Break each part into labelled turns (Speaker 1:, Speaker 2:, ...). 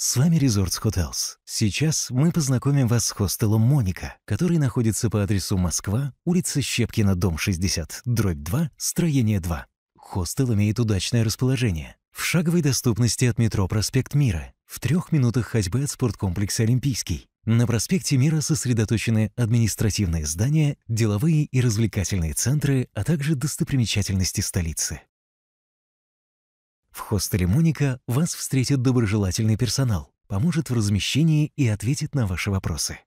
Speaker 1: С вами Resorts
Speaker 2: Hotels. Сейчас мы познакомим вас с хостелом «Моника», который находится по адресу Москва, улица Щепкина, дом 60, дробь 2, строение 2. Хостел имеет удачное расположение. В шаговой доступности от метро «Проспект Мира», в трех минутах ходьбы от спорткомплекса «Олимпийский». На проспекте Мира сосредоточены административные здания, деловые и развлекательные центры, а также достопримечательности столицы. В хостеле Моника вас встретит доброжелательный персонал, поможет в размещении и ответит на ваши вопросы.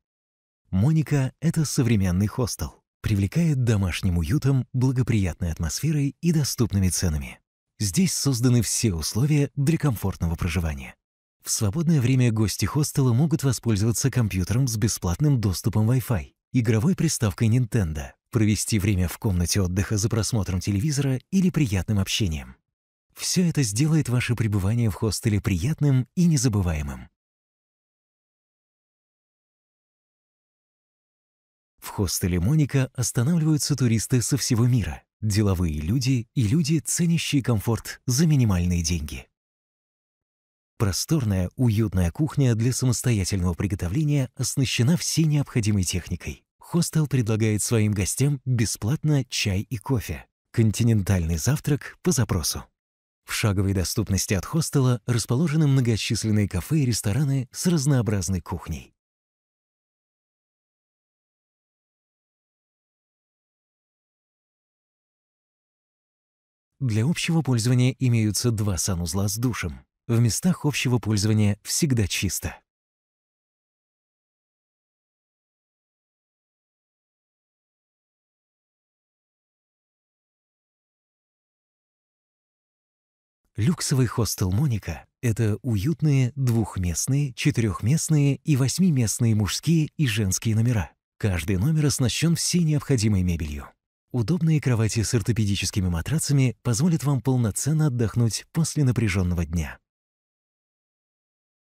Speaker 2: Моника — это современный хостел. Привлекает домашним уютом, благоприятной атмосферой и доступными ценами. Здесь созданы все условия для комфортного проживания. В свободное время гости хостела могут воспользоваться компьютером с бесплатным доступом Wi-Fi, игровой приставкой Nintendo, провести время в комнате отдыха за просмотром телевизора или приятным общением. Все это сделает ваше пребывание в хостеле приятным и незабываемым.
Speaker 3: В хостеле Моника
Speaker 2: останавливаются туристы со всего мира, деловые люди и люди, ценящие комфорт за минимальные деньги. Просторная, уютная кухня для самостоятельного приготовления оснащена всей необходимой техникой. Хостел предлагает своим гостям бесплатно чай и кофе. Континентальный завтрак по запросу. В шаговой доступности от хостела расположены многочисленные кафе и рестораны с
Speaker 3: разнообразной кухней. Для общего пользования имеются два санузла с душем. В местах общего пользования всегда чисто.
Speaker 2: Люксовый хостел «Моника» — это уютные двухместные, четырехместные и восьмиместные мужские и женские номера. Каждый номер оснащен всей необходимой мебелью. Удобные кровати с ортопедическими матрацами позволят вам полноценно отдохнуть после напряженного дня.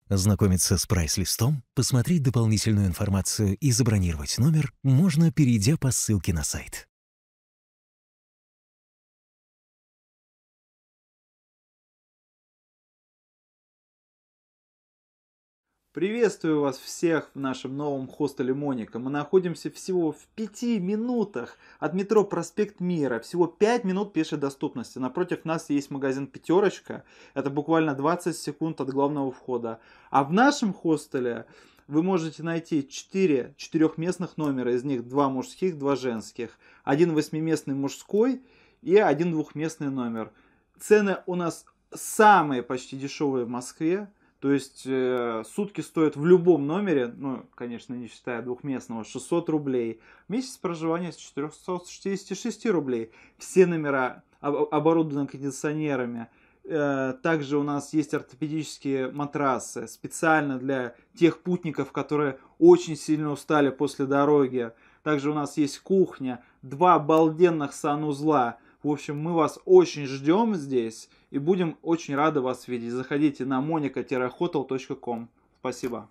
Speaker 2: Знакомиться с прайс-листом, посмотреть дополнительную информацию и забронировать номер можно, перейдя по
Speaker 3: ссылке на сайт.
Speaker 4: Приветствую вас всех в нашем новом хостеле Моника. Мы находимся всего в пяти минутах от метро Проспект Мира. Всего пять минут пешей доступности. Напротив нас есть магазин «Пятерочка». Это буквально 20 секунд от главного входа. А в нашем хостеле вы можете найти 4 четырехместных номера. Из них два мужских, два женских. Один восьмиместный мужской и один двухместный номер. Цены у нас самые почти дешевые в Москве. То есть э, сутки стоят в любом номере, ну, конечно, не считая двухместного, 600 рублей. Месяц проживания с 466 рублей. Все номера об- оборудованы кондиционерами. Э, также у нас есть ортопедические матрасы специально для тех путников, которые очень сильно устали после дороги. Также у нас есть кухня, два обалденных санузла – в общем, мы вас очень ждем здесь и будем очень рады вас видеть. Заходите на monica-hotel.com. Спасибо.